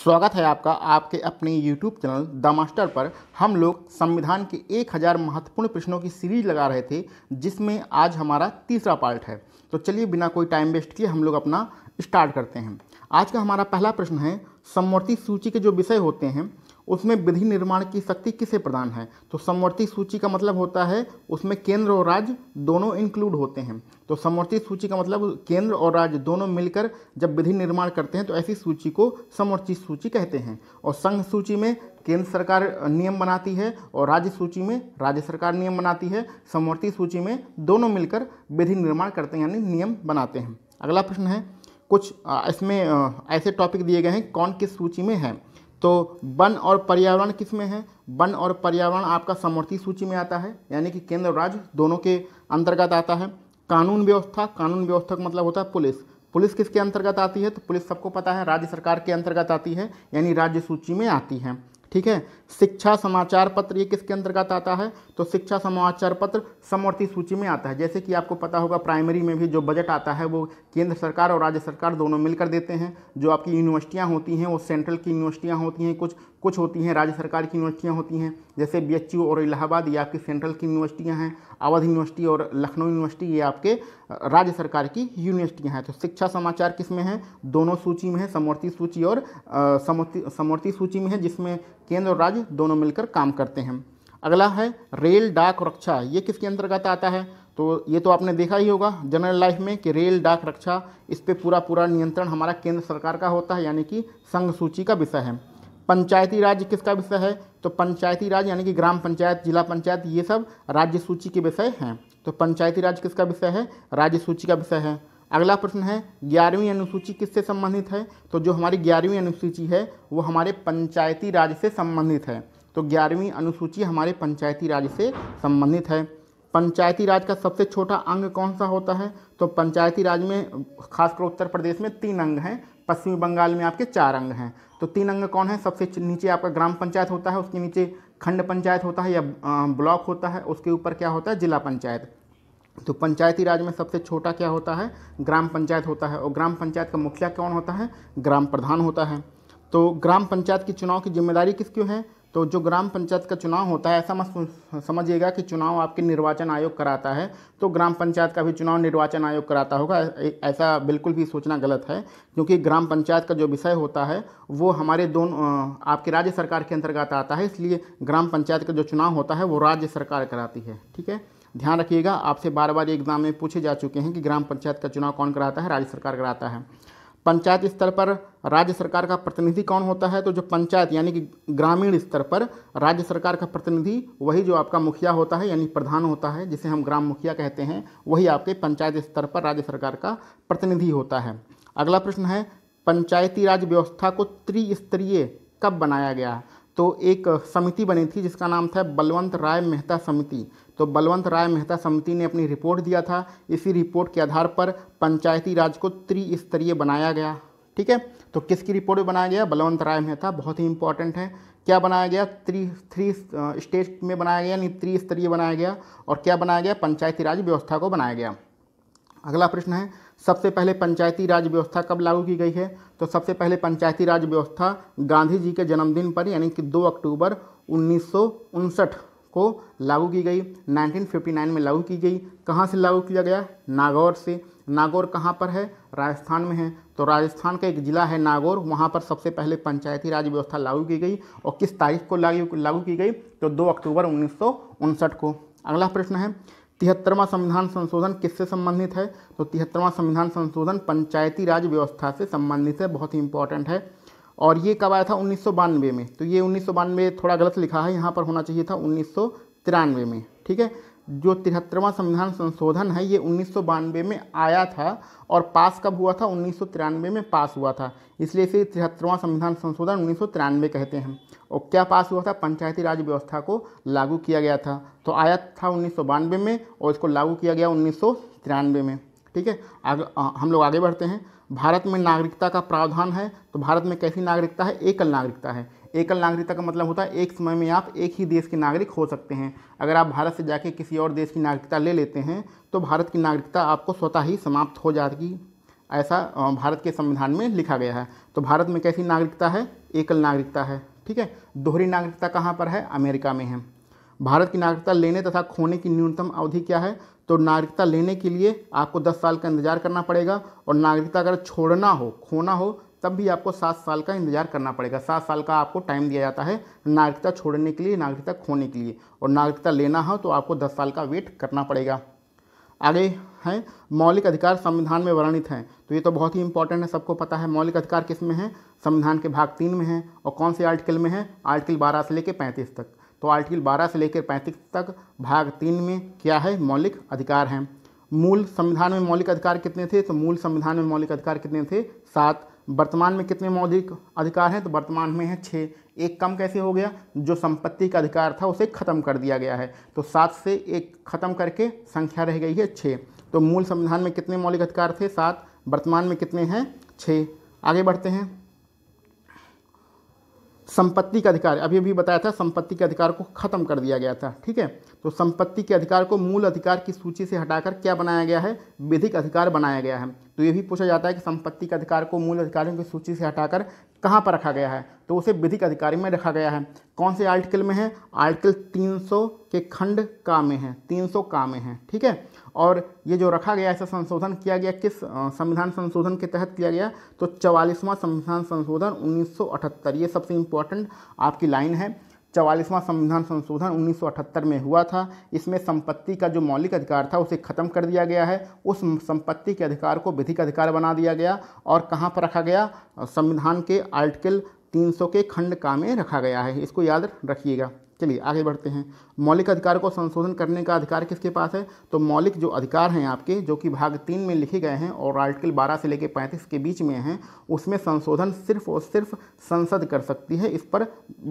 स्वागत है आपका आपके अपने YouTube चैनल द मास्टर पर हम लोग संविधान के 1000 महत्वपूर्ण प्रश्नों की सीरीज लगा रहे थे जिसमें आज हमारा तीसरा पार्ट है तो चलिए बिना कोई टाइम वेस्ट किए हम लोग अपना स्टार्ट करते हैं आज का हमारा पहला प्रश्न है सम्वर्ती सूची के जो विषय होते हैं उसमें विधि निर्माण की शक्ति किसे प्रदान है तो समवर्ती सूची का मतलब होता है उसमें केंद्र और राज्य दोनों इंक्लूड होते हैं तो समवर्ती सूची का मतलब केंद्र और राज्य दोनों मिलकर जब विधि निर्माण करते हैं तो ऐसी सूची को समवर्ती सूची कहते हैं और संघ सूची में केंद्र सरकार नियम बनाती है और राज्य सूची में राज्य सरकार नियम बनाती है समवर्ती सूची में दोनों मिलकर विधि निर्माण करते हैं यानी नियम बनाते हैं अगला प्रश्न है कुछ इसमें ऐसे टॉपिक दिए गए हैं कौन किस सूची में है तो वन और पर्यावरण किस में है वन और पर्यावरण आपका समवर्ती सूची में आता है यानी कि केंद्र राज्य दोनों के अंतर्गत आता है कानून व्यवस्था कानून व्यवस्था का मतलब होता है पुलिस पुलिस किसके अंतर्गत आती है तो पुलिस सबको पता है राज्य सरकार के अंतर्गत आती है यानी राज्य सूची में आती है ठीक है शिक्षा समाचार पत्र ये किसके अंतर्गत आता है तो शिक्षा समाचार पत्र समवर्ती सूची में आता है जैसे कि आपको पता होगा प्राइमरी में भी जो बजट आता है वो केंद्र सरकार और राज्य सरकार दोनों मिलकर देते हैं जो आपकी यूनिवर्सिटियाँ होती हैं वो सेंट्रल की यूनिवर्सिटियाँ होती हैं कुछ कुछ होती हैं राज्य सरकार की यूनिवर्सिटियाँ होती हैं जैसे बी और इलाहाबाद ये आपकी सेंट्रल की यूनिवर्सिटियाँ हैं अवध यूनिवर्सिटी और लखनऊ यूनिवर्सिटी ये आपके राज्य सरकार की यूनिवर्सिटियाँ हैं तो शिक्षा समाचार किस में है दोनों सूची में है समवर्ती सूची और समवर्ती सूची में है जिसमें केंद्र और राज्य दोनों मिलकर काम करते हैं अगला है रेल डाक रक्षा ये किसके अंतर्गत आता है तो ये तो आपने देखा ही होगा जनरल लाइफ में कि रेल डाक रक्षा इस पर पूरा पूरा नियंत्रण हमारा केंद्र सरकार का होता है यानी कि संघ सूची का विषय है पंचायती राज किसका विषय है तो पंचायती राज यानी कि ग्राम पंचायत जिला पंचायत ये सब राज्य सूची के विषय हैं तो पंचायती राज किसका विषय है राज्य सूची का विषय है अगला प्रश्न है ग्यारहवीं अनुसूची किससे संबंधित है तो जो हमारी ग्यारहवीं अनुसूची है वो हमारे पंचायती राज से संबंधित है तो ग्यारहवीं अनुसूची हमारे पंचायती राज से संबंधित है पंचायती राज का सबसे छोटा अंग कौन सा होता है तो पंचायती राज में खासकर उत्तर प्रदेश में तीन अंग हैं पश्चिमी बंगाल में आपके चार अंग हैं तो तीन अंग कौन है सबसे नीचे आपका ग्राम पंचायत होता है उसके नीचे खंड पंचायत होता है या ब्लॉक होता है उसके ऊपर क्या होता है जिला पंचायत तो पंचायती राज में सबसे छोटा क्या होता है ग्राम पंचायत होता है और ग्राम पंचायत का मुखिया कौन होता है ग्राम प्रधान होता है तो ग्राम पंचायत की चुनाव की जिम्मेदारी किस क्यों है तो जो ग्राम पंचायत का चुनाव होता है ऐसा मत समझिएगा कि चुनाव आपके निर्वाचन आयोग कराता है तो ग्राम पंचायत का भी चुनाव निर्वाचन आयोग कराता होगा ऐसा बिल्कुल भी सोचना गलत है क्योंकि ग्राम पंचायत का जो विषय होता है वो हमारे दोनों आपके राज्य सरकार के अंतर्गत आता है इसलिए ग्राम पंचायत का जो चुनाव होता है वो राज्य सरकार कराती है ठीक है ध्यान रखिएगा आपसे बार बार एग्जाम में पूछे जा चुके हैं कि ग्राम पंचायत का चुनाव कौन कराता है राज्य सरकार कराता है पंचायत स्तर पर राज्य सरकार का प्रतिनिधि कौन होता है तो जो पंचायत यानी कि ग्रामीण स्तर पर राज्य सरकार का प्रतिनिधि वही जो आपका मुखिया होता है यानी प्रधान होता है जिसे हम ग्राम मुखिया कहते हैं वही आपके पंचायत स्तर पर राज्य सरकार का प्रतिनिधि होता है अगला प्रश्न है पंचायती राज व्यवस्था को त्रिस्तरीय कब बनाया गया तो एक समिति बनी थी जिसका नाम था बलवंत राय मेहता समिति तो बलवंत राय मेहता समिति ने अपनी रिपोर्ट दिया था इसी रिपोर्ट के आधार पर पंचायती राज को त्रिस्तरीय बनाया गया ठीक है तो किसकी रिपोर्ट में बनाया गया बलवंत राय मेहता बहुत ही इंपॉर्टेंट है क्या बनाया गया त्री थ्री स्टेट में बनाया गया यानी त्रिस्तरीय बनाया गया और क्या बनाया गया पंचायती राज व्यवस्था को बनाया गया अगला प्रश्न है सबसे पहले पंचायती राज व्यवस्था कब लागू की गई है तो सबसे पहले पंचायती राज व्यवस्था गांधी जी के जन्मदिन पर यानी कि 2 अक्टूबर उन्नीस को लागू की गई 1959 में लागू की गई कहाँ से लागू किया गया नागौर से नागौर कहाँ पर है राजस्थान में है तो राजस्थान का एक ज़िला है नागौर वहाँ पर सबसे पहले पंचायती राज व्यवस्था लागू की गई और किस तारीख को लागू लागू की गई तो 2 अक्टूबर उन्नीस को अगला प्रश्न है तिहत्तरवां संविधान संशोधन किससे संबंधित है तो तिहत्तरवां संविधान संशोधन पंचायती राज व्यवस्था से संबंधित है बहुत ही इंपॉर्टेंट है और ये कब आया था उन्नीस में तो ये उन्नीस थोड़ा गलत लिखा है यहाँ पर होना चाहिए था उन्नीस में ठीक है जो तिहत्तरवां संविधान संशोधन है ये उन्नीस में आया था और पास कब हुआ था उन्नीस में पास हुआ था इसलिए इसे तिहत्तरवां संविधान संशोधन उन्नीस कहते हैं और क्या पास हुआ था पंचायती राज व्यवस्था को लागू किया गया था तो आया था उन्नीस में और इसको लागू किया गया उन्नीस में ठीक है आग, आ, हम लोग आगे बढ़ते हैं भारत में नागरिकता का प्रावधान है तो भारत में कैसी नागरिकता है एकल नागरिकता है एकल नागरिकता का मतलब होता है एक समय में आप एक ही देश के नागरिक हो सकते हैं अगर आप भारत से जाके किसी और देश की नागरिकता ले लेते हैं तो भारत की नागरिकता आपको स्वतः ही समाप्त हो जाएगी ऐसा भारत के संविधान में लिखा गया है तो भारत में कैसी नागरिकता है एकल नागरिकता है ठीक है दोहरी नागरिकता कहाँ पर है अमेरिका में है भारत की नागरिकता लेने तथा खोने की न्यूनतम अवधि क्या है तो नागरिकता लेने के लिए आपको दस साल का इंतज़ार करना पड़ेगा और नागरिकता अगर छोड़ना हो खोना हो तब भी आपको सात साल का इंतजार करना पड़ेगा सात साल का आपको टाइम दिया जाता है नागरिकता छोड़ने के लिए नागरिकता खोने के लिए और नागरिकता लेना हो तो आपको दस साल का वेट करना पड़ेगा आगे हैं मौलिक अधिकार संविधान में वर्णित हैं तो ये तो बहुत ही इंपॉर्टेंट है सबको पता है मौलिक अधिकार किस में है संविधान के भाग तीन में हैं और कौन से आर्टिकल में हैं आर्टिकल बारह से लेकर पैंतीस तक तो आर्टिकल 12 से लेकर 35 तक भाग तीन में क्या है मौलिक अधिकार हैं मूल संविधान में मौलिक अधिकार कितने थे तो मूल संविधान में मौलिक अधिकार कितने थे सात वर्तमान में कितने मौलिक अधिकार हैं तो वर्तमान में है छः एक कम कैसे हो गया जो संपत्ति का अधिकार था उसे ख़त्म कर दिया गया है तो सात से एक ख़त्म करके संख्या रह गई है छः तो मूल संविधान में कितने मौलिक अधिकार थे सात वर्तमान में कितने हैं छः आगे बढ़ते हैं संपत्ति का अधिकार अभी अभी बताया था संपत्ति के अधिकार को खत्म कर दिया गया था ठीक है तो संपत्ति के अधिकार को मूल अधिकार की सूची से हटाकर क्या बनाया गया है विधिक अधिकार बनाया गया है तो ये भी पूछा जाता है कि संपत्ति के अधिकार को मूल अधिकारियों की सूची से हटाकर कहाँ पर रखा गया है तो उसे विधिक अधिकारी में रखा गया है कौन से आर्टिकल में है आर्टिकल 300 के खंड का में है 300 का में है ठीक है और ये जो रखा गया ऐसा संशोधन किया गया किस संविधान संशोधन के तहत किया गया तो चवालीसवां संविधान संशोधन उन्नीस ये सबसे इंपॉर्टेंट आपकी लाइन है चवालीसवां संविधान संशोधन 1978 में हुआ था इसमें संपत्ति का जो मौलिक अधिकार था उसे खत्म कर दिया गया है उस संपत्ति के अधिकार को विधिक अधिकार बना दिया गया और कहाँ पर रखा गया संविधान के आर्टिकल 300 के खंड का में रखा गया है इसको याद रखिएगा चलिए आगे बढ़ते हैं मौलिक अधिकार को संशोधन करने का अधिकार किसके पास है तो मौलिक जो अधिकार हैं आपके जो कि भाग तीन में लिखे गए हैं और आर्टिकल बारह से लेकर पैंतीस के बीच में हैं उसमें संशोधन सिर्फ और सिर्फ संसद कर सकती है इस पर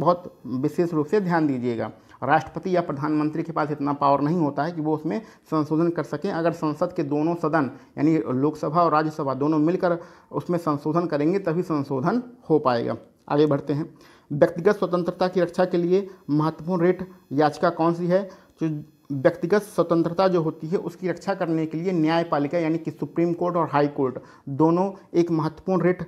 बहुत विशेष रूप से ध्यान दीजिएगा राष्ट्रपति या प्रधानमंत्री के पास इतना पावर नहीं होता है कि वो उसमें संशोधन कर सकें अगर संसद के दोनों सदन यानी लोकसभा और राज्यसभा दोनों मिलकर उसमें संशोधन करेंगे तभी संशोधन हो पाएगा आगे बढ़ते हैं व्यक्तिगत स्वतंत्रता की रक्षा के लिए महत्वपूर्ण रेट याचिका कौन सी है जो तो व्यक्तिगत स्वतंत्रता जो होती है उसकी रक्षा करने के लिए न्यायपालिका यानी कि सुप्रीम कोर्ट और हाई कोर्ट दोनों एक महत्वपूर्ण रेट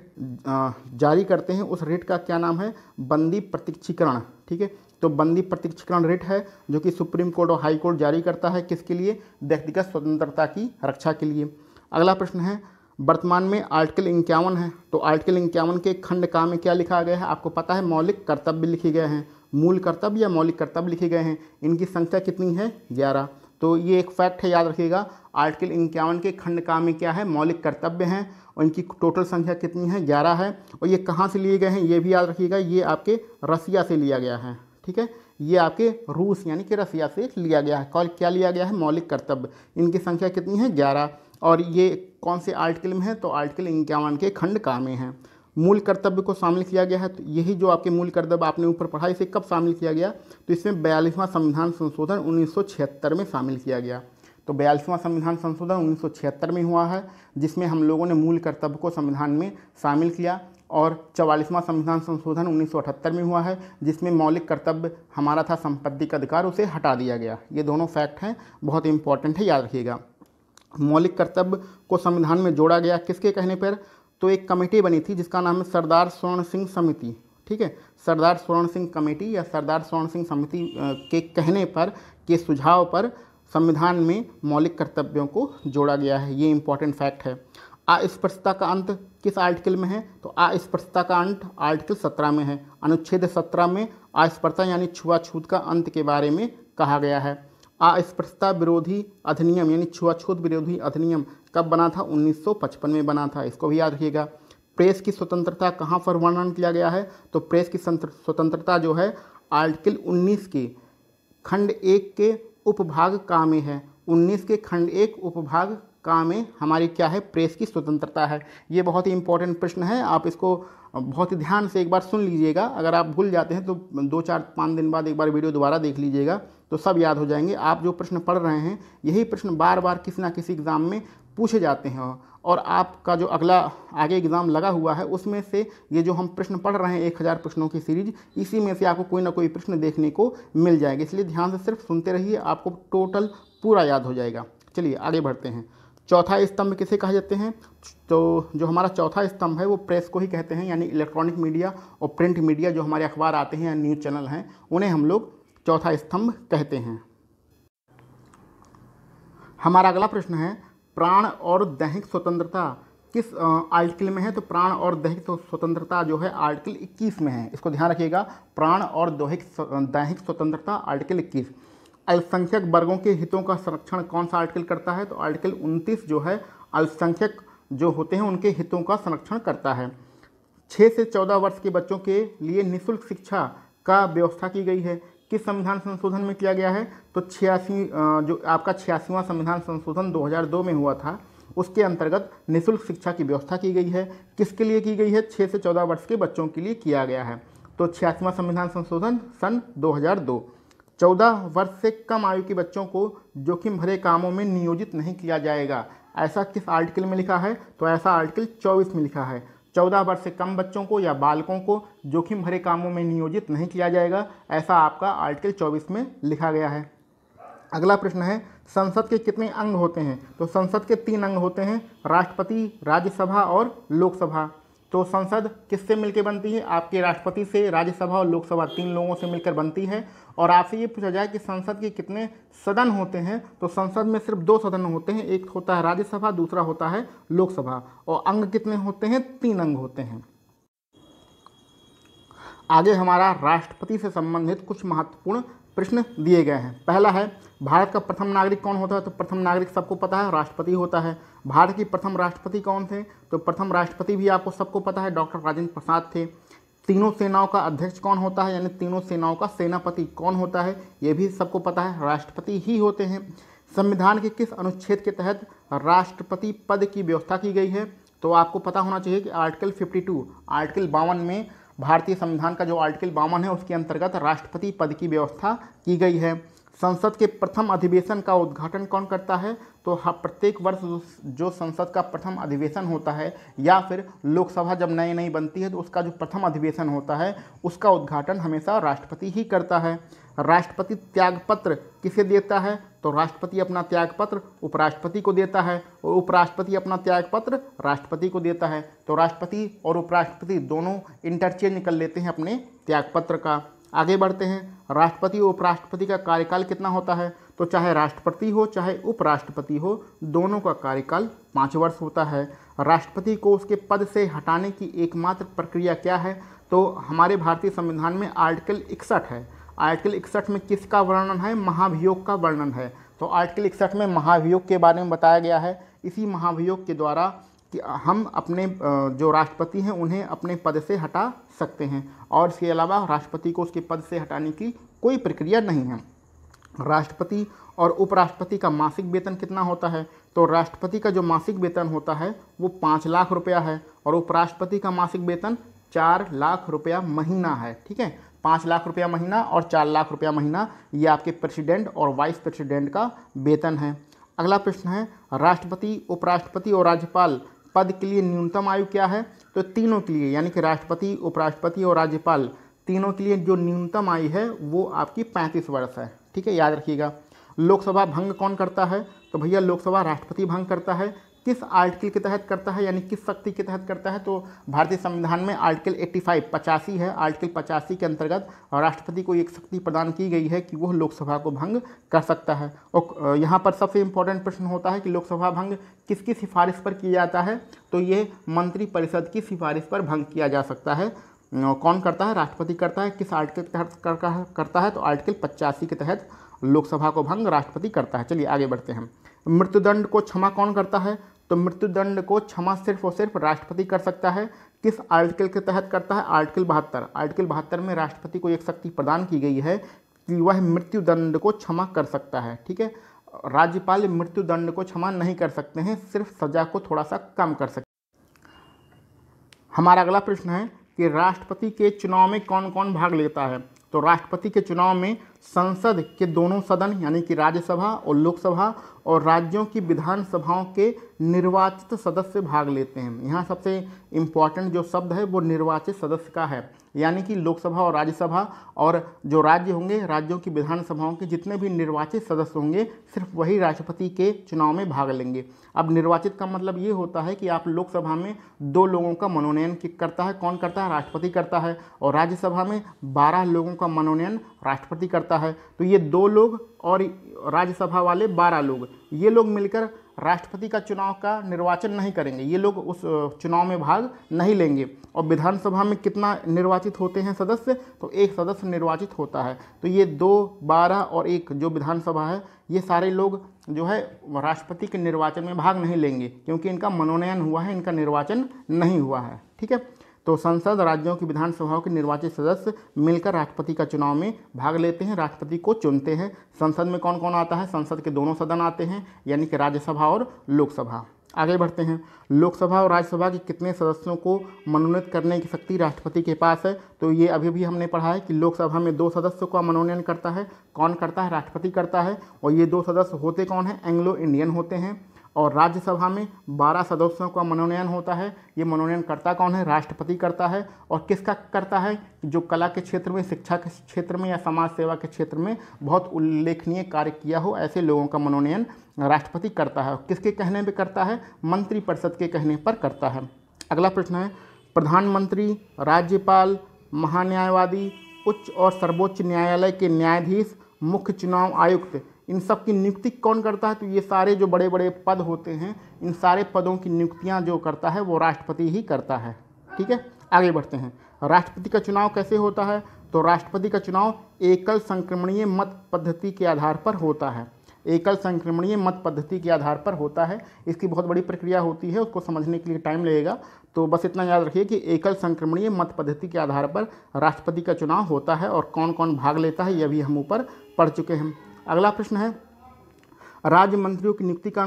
जारी करते हैं उस रेट का क्या नाम है बंदी प्रतीक्षीकरण ठीक है तो बंदी प्रतीक्षीकरण रेट है जो कि सुप्रीम कोर्ट और हाई कोर्ट जारी करता है किसके लिए व्यक्तिगत स्वतंत्रता की रक्षा के लिए अगला प्रश्न है वर्तमान में आर्टिकल इक्यावन है तो आर्टिकल इक्यावन के खंड का में क्या लिखा गया है आपको पता है मौलिक कर्तव्य लिखे गए हैं मूल कर्तव्य या मौलिक कर्तव्य लिखे गए हैं इनकी संख्या कितनी है ग्यारह तो ये एक फैक्ट है याद रखिएगा आर्टिकल इक्यावन के खंड का में क्या है मौलिक कर्तव्य हैं और इनकी टोटल संख्या कितनी है ग्यारह है और ये कहाँ से लिए गए हैं ये भी याद रखिएगा ये आपके रसिया से लिया गया है ठीक है ये आपके रूस यानी कि रसिया से लिया गया है कॉल क्या लिया गया है मौलिक कर्तव्य इनकी संख्या कितनी है ग्यारह और ये कौन से आर्टिकल में है तो आर्टिकल इक्यावन के खंड का में है मूल कर्तव्य को शामिल किया गया है तो यही जो आपके मूल कर्तव्य आपने ऊपर पढ़ा इसे कब शामिल किया गया तो इसमें बयालीसवां संविधान संशोधन उन्नीस में शामिल किया गया तो बयालीसवां संविधान संशोधन उन्नीस में हुआ है जिसमें हम लोगों ने मूल कर्तव्य को संविधान में शामिल किया और चवालीसवां संविधान संशोधन उन्नीस में हुआ है जिसमें मौलिक कर्तव्य हमारा था संपत्ति का अधिकार उसे हटा दिया गया ये दोनों फैक्ट हैं बहुत इंपॉर्टेंट है याद रखिएगा मौलिक कर्तव्य को संविधान में जोड़ा गया किसके कहने पर तो एक कमेटी बनी थी जिसका नाम है सरदार स्वर्ण सिंह समिति ठीक है सरदार स्वर्ण सिंह कमेटी या सरदार स्वर्ण सिंह समिति के कहने पर के सुझाव पर संविधान में मौलिक कर्तव्यों को जोड़ा गया है ये इंपॉर्टेंट फैक्ट है अस्पृश्यता का अंत किस आर्टिकल में है तो अस्पृश्यता का अंत आर्टिकल सत्रह में है अनुच्छेद सत्रह में अस्पृश्यता यानी छुआछूत का अंत के बारे में कहा गया है अस्पृश्यता विरोधी अधिनियम यानी छुआछूत विरोधी अधिनियम कब बना था 1955 में बना था इसको भी याद रखिएगा प्रेस की स्वतंत्रता कहाँ पर वर्णन किया गया है तो प्रेस की स्वतंत्रता जो है आर्टिकल 19 के खंड एक के उपभाग का में है 19 के खंड एक उपभाग का में हमारी क्या है प्रेस की स्वतंत्रता है ये बहुत ही इंपॉर्टेंट प्रश्न है आप इसको बहुत ही ध्यान से एक बार सुन लीजिएगा अगर आप भूल जाते हैं तो दो चार पाँच दिन बाद एक बार वीडियो दोबारा देख लीजिएगा तो सब याद हो जाएंगे आप जो प्रश्न पढ़ रहे हैं यही प्रश्न बार बार किसी ना किसी एग्ज़ाम में पूछे जाते हैं और आपका जो अगला आगे एग्ज़ाम लगा हुआ है उसमें से ये जो हम प्रश्न पढ़ रहे हैं एक हज़ार प्रश्नों की सीरीज इसी में से आपको कोई ना कोई प्रश्न देखने को मिल जाएगा इसलिए ध्यान से सिर्फ सुनते रहिए आपको टोटल पूरा याद हो जाएगा चलिए आगे बढ़ते हैं चौथा स्तंभ किसे कहा जाते हैं तो जो हमारा चौथा स्तंभ है वो प्रेस को ही कहते हैं यानी इलेक्ट्रॉनिक मीडिया और प्रिंट मीडिया जो हमारे अखबार आते हैं या न्यूज़ चैनल हैं उन्हें हम लोग चौथा स्तंभ कहते हैं हमारा अगला प्रश्न है प्राण और दैहिक स्वतंत्रता किस आर्टिकल में है तो प्राण और दैहिक स्वतंत्रता जो है आर्टिकल 21 में है इसको ध्यान रखिएगा प्राण और दैहिक दैहिक स्वतंत्रता आर्टिकल 21 अल्पसंख्यक वर्गों के हितों का संरक्षण कौन सा आर्टिकल करता है तो आर्टिकल 29 जो है अल्पसंख्यक जो होते हैं उनके हितों का संरक्षण करता है छः से चौदह वर्ष के बच्चों के लिए निःशुल्क शिक्षा का व्यवस्था की गई है किस संविधान संशोधन में किया गया है तो छियासी जो आपका छियासीवा संविधान संशोधन 2002 में हुआ था उसके अंतर्गत निःशुल्क शिक्षा की व्यवस्था की गई है किसके लिए की गई है छः से चौदह वर्ष के बच्चों के लिए किया गया है तो छियासवा संविधान संशोधन सन 2002 चौदह वर्ष से कम आयु के बच्चों को जोखिम भरे कामों में नियोजित नहीं किया जाएगा ऐसा किस आर्टिकल में लिखा है तो ऐसा आर्टिकल चौबीस में लिखा है चौदह वर्ष से कम बच्चों को या बालकों को जोखिम भरे कामों में नियोजित नहीं किया जाएगा ऐसा आपका आर्टिकल चौबीस में लिखा गया है अगला प्रश्न है संसद के कितने अंग होते हैं तो संसद के तीन अंग होते हैं राष्ट्रपति राज्यसभा और लोकसभा तो संसद किससे मिलकर बनती है आपके राष्ट्रपति से राज्यसभा और लोकसभा तीन लोगों से मिलकर बनती है और आपसे ये पूछा जाए कि संसद के कितने सदन होते हैं तो संसद में सिर्फ दो सदन होते हैं एक होता है राज्यसभा दूसरा होता है लोकसभा और अंग कितने होते हैं तीन अंग होते हैं आगे हमारा राष्ट्रपति से संबंधित कुछ महत्वपूर्ण प्रश्न दिए गए हैं पहला है भारत का प्रथम नागरिक कौन होता है तो प्रथम नागरिक सबको पता है राष्ट्रपति होता है भारत की प्रथम राष्ट्रपति कौन थे तो प्रथम राष्ट्रपति भी आपको सबको पता है डॉक्टर राजेंद्र प्रसाद थे तीनों सेनाओं का अध्यक्ष कौन होता है यानी तीनों सेनाओं का सेनापति कौन होता है ये भी सबको पता है राष्ट्रपति ही होते हैं संविधान के किस अनुच्छेद के तहत राष्ट्रपति पद की व्यवस्था की गई है तो आपको पता होना चाहिए कि आर्टिकल 52 आर्टिकल बावन में भारतीय संविधान का जो आर्टिकल बावन है उसके अंतर्गत राष्ट्रपति पद की व्यवस्था की गई है संसद के प्रथम अधिवेशन का उद्घाटन कौन करता है तो हाँ प्रत्येक वर्ष जो संसद का प्रथम अधिवेशन होता है या फिर लोकसभा जब नई नई बनती है तो उसका जो प्रथम अधिवेशन होता है उसका उद्घाटन हमेशा राष्ट्रपति ही करता है राष्ट्रपति त्यागपत्र किसे देता है तो राष्ट्रपति अपना त्यागपत्र उपराष्ट्रपति को देता है और उपराष्ट्रपति अपना त्यागपत्र राष्ट्रपति को देता है तो राष्ट्रपति और उपराष्ट्रपति दोनों इंटरचेंज कर लेते हैं अपने त्यागपत्र का आगे बढ़ते हैं राष्ट्रपति और उपराष्ट्रपति का कार्यकाल कितना होता है तो चाहे राष्ट्रपति हो चाहे उपराष्ट्रपति हो दोनों का कार्यकाल पाँच वर्ष होता है राष्ट्रपति को उसके पद से हटाने की एकमात्र प्रक्रिया क्या है तो हमारे भारतीय संविधान में आर्टिकल इकसठ है आर्टिकल इकसठ में किसका वर्णन है महाभियोग का वर्णन है तो आर्टिकल इकसठ में महाभियोग के बारे में बताया गया है इसी महाभियोग के द्वारा कि हम अपने जो राष्ट्रपति हैं उन्हें अपने पद से हटा सकते हैं और इसके अलावा राष्ट्रपति को उसके पद से हटाने की कोई प्रक्रिया नहीं है राष्ट्रपति और उपराष्ट्रपति का मासिक वेतन कितना होता है तो राष्ट्रपति का जो मासिक वेतन होता है वो पाँच लाख रुपया है और उपराष्ट्रपति का मासिक वेतन चार लाख रुपया महीना है ठीक है पाँच लाख रुपया महीना और चार लाख रुपया महीना ये आपके प्रेसिडेंट और वाइस प्रेसिडेंट का वेतन है अगला प्रश्न है राष्ट्रपति उपराष्ट्रपति और राज्यपाल पद के लिए न्यूनतम आयु क्या है तो तीनों के लिए यानी कि राष्ट्रपति उपराष्ट्रपति और राज्यपाल तीनों के लिए जो न्यूनतम आयु है वो आपकी पैंतीस वर्ष है ठीक है याद रखिएगा लोकसभा भंग कौन करता है तो भैया लोकसभा राष्ट्रपति भंग करता है किस आर्टिकल के तहत करता है यानी किस शक्ति के तहत करता है तो भारतीय संविधान में आर्टिकल 85 पचासी है आर्टिकल पचासी के अंतर्गत राष्ट्रपति को एक शक्ति प्रदान की गई है कि वह लोकसभा को भंग कर सकता है और यहाँ पर सबसे इम्पोर्टेंट प्रश्न होता है कि लोकसभा भंग किसकी सिफारिश पर किया जाता है तो ये मंत्रिपरिषद की सिफारिश पर भंग किया जा सकता है कौन करता है राष्ट्रपति करता है किस आर्टिकल के तहत करता है तो आर्टिकल पचासी के तहत लोकसभा को भंग राष्ट्रपति करता है चलिए आगे बढ़ते हैं मृत्युदंड को क्षमा कौन करता है तो मृत्युदंड को क्षमा सिर्फ और सिर्फ राष्ट्रपति कर सकता है किस आर्टिकल के तहत करता है आर्टिकल बहत्तर आर्टिकल बहत्तर में राष्ट्रपति को एक शक्ति प्रदान की गई है कि वह मृत्युदंड को क्षमा कर सकता है ठीक है राज्यपाल मृत्युदंड को क्षमा नहीं कर सकते हैं सिर्फ सजा को थोड़ा सा कम कर सकते हमारा अगला प्रश्न है कि राष्ट्रपति के चुनाव में कौन कौन भाग लेता है तो राष्ट्रपति के चुनाव में संसद के दोनों सदन यानी कि राज्यसभा और लोकसभा और राज्यों की विधानसभाओं के निर्वाचित सदस्य भाग लेते हैं यहाँ सबसे इम्पॉर्टेंट जो शब्द है वो निर्वाचित सदस्य का है यानी कि लोकसभा और राज्यसभा और जो राज्य होंगे राज्यों की विधानसभाओं के जितने भी निर्वाचित सदस्य होंगे सिर्फ वही राष्ट्रपति के चुनाव में भाग लेंगे अब निर्वाचित का मतलब ये होता है कि आप लोकसभा में दो लोगों का मनोनयन करता है कौन करता है राष्ट्रपति करता है और राज्यसभा में बारह लोगों का मनोनयन राष्ट्रपति करता है जाता है तो ये दो लोग और राज्यसभा वाले बारह लोग ये लोग मिलकर राष्ट्रपति का चुनाव का निर्वाचन नहीं करेंगे ये लोग उस चुनाव में भाग नहीं लेंगे और विधानसभा में कितना निर्वाचित होते हैं सदस्य तो एक सदस्य निर्वाचित होता है तो ये दो बारह और एक जो विधानसभा है ये सारे लोग जो है राष्ट्रपति के निर्वाचन में भाग नहीं लेंगे क्योंकि इनका मनोनयन हुआ है इनका निर्वाचन नहीं हुआ है ठीक है तो संसद राज्यों की विधानसभाओं के निर्वाचित सदस्य मिलकर राष्ट्रपति का चुनाव में भाग लेते हैं राष्ट्रपति को चुनते हैं संसद में कौन कौन आता है संसद के दोनों सदन आते हैं यानी कि राज्यसभा और लोकसभा आगे बढ़ते हैं लोकसभा और राज्यसभा के कितने सदस्यों को मनोनीत करने की शक्ति राष्ट्रपति के पास है तो ये अभी भी हमने पढ़ा है कि लोकसभा में दो सदस्यों का मनोनयन करता है कौन करता है राष्ट्रपति करता है और ये दो सदस्य होते कौन हैं एंग्लो इंडियन होते हैं और राज्यसभा में 12 सदस्यों का मनोनयन होता है ये मनोनयन करता कौन है राष्ट्रपति करता है और किसका करता है जो कला के क्षेत्र में शिक्षा के क्षेत्र में या समाज सेवा के क्षेत्र में बहुत उल्लेखनीय कार्य किया हो ऐसे लोगों का मनोनयन राष्ट्रपति करता है किसके कहने पर करता है मंत्रिपरिषद के कहने पर करता है अगला प्रश्न है प्रधानमंत्री राज्यपाल महान्यायवादी उच्च और सर्वोच्च न्यायालय के न्यायाधीश मुख्य चुनाव आयुक्त इन सब की नियुक्ति कौन करता है तो ये सारे जो बड़े बड़े पद होते हैं इन सारे पदों की नियुक्तियाँ जो करता है वो राष्ट्रपति ही करता है ठीक है आगे बढ़ते हैं राष्ट्रपति का चुनाव कैसे होता है तो राष्ट्रपति का चुनाव एकल संक्रमणीय मत पद्धति के आधार पर होता है एकल संक्रमणीय मत पद्धति के आधार पर होता है इसकी बहुत बड़ी प्रक्रिया होती है उसको समझने के लिए टाइम लगेगा तो बस इतना याद रखिए कि एकल संक्रमणीय मत पद्धति के आधार पर राष्ट्रपति का चुनाव होता है और कौन कौन भाग लेता है यह भी हम ऊपर पढ़ चुके हैं अगला प्रश्न है राज्य मंत्रियों की नियुक्ति का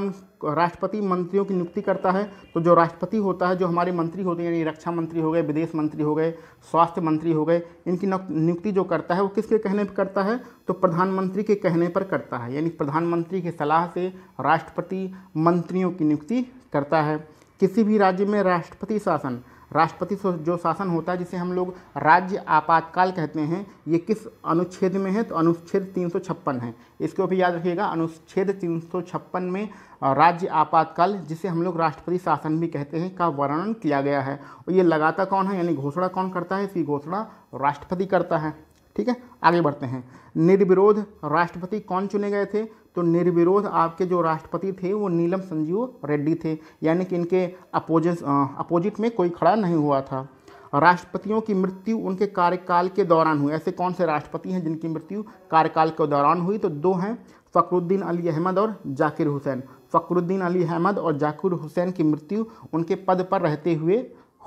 राष्ट्रपति मंत्रियों की नियुक्ति करता है तो जो राष्ट्रपति होता है जो हमारे मंत्री होते हैं यानी रक्षा मंत्री हो गए विदेश मंत्री हो गए स्वास्थ्य मंत्री हो गए इनकी नियुक्ति जो करता है वो किसके कहने पर करता है तो प्रधानमंत्री के कहने पर करता है यानी प्रधानमंत्री की सलाह से राष्ट्रपति मंत्रियों की नियुक्ति करता है किसी भी राज्य में राष्ट्रपति शासन राष्ट्रपति जो शासन होता है जिसे हम लोग राज्य आपातकाल कहते हैं ये किस अनुच्छेद में है तो अनुच्छेद तीन है इसको भी याद रखिएगा अनुच्छेद तीन में राज्य आपातकाल जिसे हम लोग राष्ट्रपति शासन भी कहते हैं का वर्णन किया गया है और ये लगाता कौन है यानी घोषणा कौन करता है इसकी घोषणा राष्ट्रपति करता है ठीक है आगे बढ़ते हैं निर्विरोध राष्ट्रपति कौन चुने गए थे तो निर्विरोध आपके जो राष्ट्रपति थे वो नीलम संजीव रेड्डी थे यानी कि इनके अपोजिट अपोजिट में कोई खड़ा नहीं हुआ था राष्ट्रपतियों की मृत्यु उनके कार्यकाल के दौरान हुई ऐसे कौन से राष्ट्रपति हैं जिनकी मृत्यु कार्यकाल के दौरान हुई तो दो हैं फ़करुद्दीन अली अहमद और जाकिर हुसैन फ़करुद्दीन अली अहमद और जाकिर हुसैन की मृत्यु उनके पद पर रहते हुए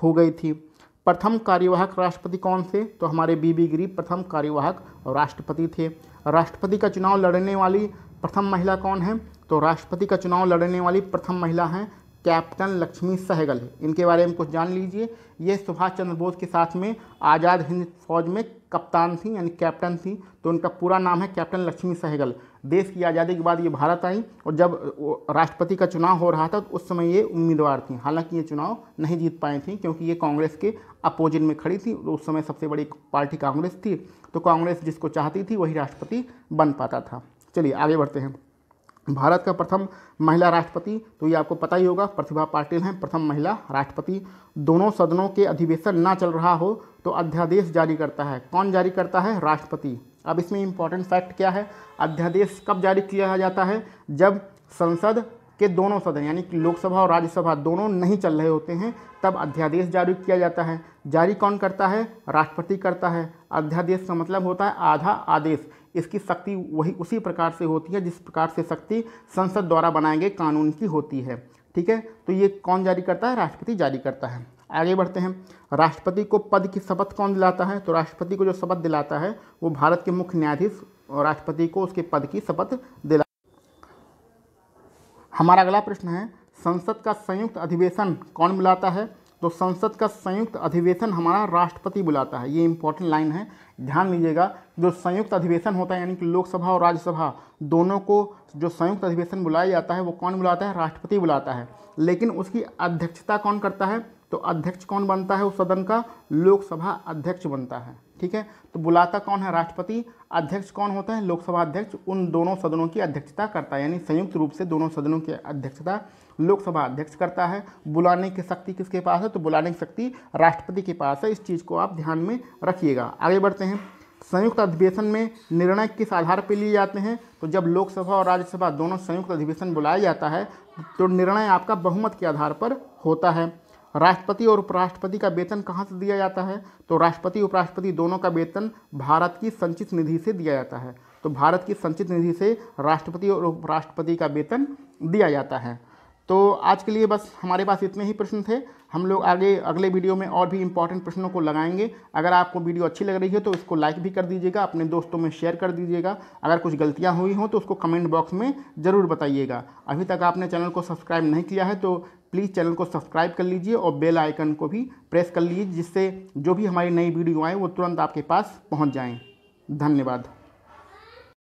हो गई थी प्रथम कार्यवाहक राष्ट्रपति कौन थे तो हमारे बीबी गिरी प्रथम कार्यवाहक राष्ट्रपति थे राष्ट्रपति का चुनाव लड़ने वाली प्रथम महिला कौन है तो राष्ट्रपति का चुनाव लड़ने वाली प्रथम महिला हैं कैप्टन लक्ष्मी सहगल इनके बारे में कुछ जान लीजिए ये सुभाष चंद्र बोस के साथ में आज़ाद हिंद फौज में कप्तान थी यानी कैप्टन थी तो उनका पूरा नाम है कैप्टन लक्ष्मी सहगल देश की आज़ादी के बाद ये भारत आई और जब राष्ट्रपति का चुनाव हो रहा था तो उस समय ये उम्मीदवार थी हालांकि ये चुनाव नहीं जीत पाई थी क्योंकि ये कांग्रेस के अपोजिट में खड़ी थी उस समय सबसे बड़ी पार्टी कांग्रेस थी तो कांग्रेस जिसको चाहती थी वही राष्ट्रपति बन पाता था चलिए आगे बढ़ते हैं भारत का प्रथम महिला राष्ट्रपति तो ये आपको पता ही होगा प्रतिभा पाटिल हैं प्रथम महिला राष्ट्रपति दोनों सदनों के अधिवेशन ना चल रहा हो तो अध्यादेश जारी करता है कौन जारी करता है राष्ट्रपति अब इसमें इम्पोर्टेंट फैक्ट क्या है अध्यादेश कब जारी किया जाता है जब संसद के दोनों सदन यानी कि लोकसभा और राज्यसभा दोनों नहीं चल रहे होते हैं तब अध्यादेश जारी किया जाता है जारी कौन करता है राष्ट्रपति करता है अध्यादेश का मतलब होता है आधा आदेश इसकी शक्ति वही उसी प्रकार से होती है जिस प्रकार से शक्ति संसद द्वारा बनाए गए कानून की होती है ठीक है तो ये कौन जारी करता है राष्ट्रपति जारी करता है आगे बढ़ते हैं राष्ट्रपति को पद की शपथ कौन दिलाता है तो राष्ट्रपति को जो शपथ दिलाता है वो भारत के मुख्य न्यायाधीश राष्ट्रपति को उसके पद की शपथ दिला हमारा अगला प्रश्न है संसद का संयुक्त अधिवेशन कौन बुलाता है तो संसद का संयुक्त अधिवेशन हमारा राष्ट्रपति बुलाता है ये इंपॉर्टेंट लाइन है ध्यान लीजिएगा जो संयुक्त अधिवेशन होता है यानी कि लोकसभा और राज्यसभा दोनों को जो संयुक्त अधिवेशन बुलाया जाता है वो कौन बुलाता है राष्ट्रपति बुलाता है लेकिन उसकी अध्यक्षता कौन करता है तो अध्यक्ष कौन बनता है उस सदन का लोकसभा अध्यक्ष बनता है ठीक है तो बुलाता कौन है राष्ट्रपति अध्यक्ष कौन होता है लोकसभा अध्यक्ष उन दोनों सदनों की अध्यक्षता करता है यानी संयुक्त रूप से दोनों सदनों की अध्यक्षता लोकसभा अध्यक्ष करता है बुलाने की शक्ति किसके पास है तो बुलाने की शक्ति राष्ट्रपति के पास है इस चीज़ को आप ध्यान में रखिएगा आगे बढ़ते हैं संयुक्त अधिवेशन में निर्णय किस आधार पर लिए जाते हैं तो जब लोकसभा और राज्यसभा दोनों संयुक्त अधिवेशन बुलाया जाता है तो निर्णय आपका बहुमत के आधार पर होता है राष्ट्रपति और उपराष्ट्रपति का वेतन कहाँ से दिया जाता है तो राष्ट्रपति उपराष्ट्रपति दोनों का वेतन भारत की संचित निधि से दिया जाता है तो भारत की संचित निधि से राष्ट्रपति और उपराष्ट्रपति का वेतन दिया जाता है तो आज के लिए बस हमारे पास इतने ही प्रश्न थे हम लोग आगे अगले वीडियो में और भी इंपॉर्टेंट प्रश्नों को लगाएंगे अगर आपको वीडियो अच्छी लग रही है तो इसको लाइक भी कर दीजिएगा अपने दोस्तों में शेयर कर दीजिएगा अगर कुछ गलतियाँ हुई हों तो उसको कमेंट बॉक्स में ज़रूर बताइएगा अभी तक आपने चैनल को सब्सक्राइब नहीं किया है तो प्लीज़ चैनल को सब्सक्राइब कर लीजिए और बेल आइकन को भी प्रेस कर लीजिए जिससे जो भी हमारी नई वीडियो आए वो तुरंत आपके पास पहुँच जाएँ धन्यवाद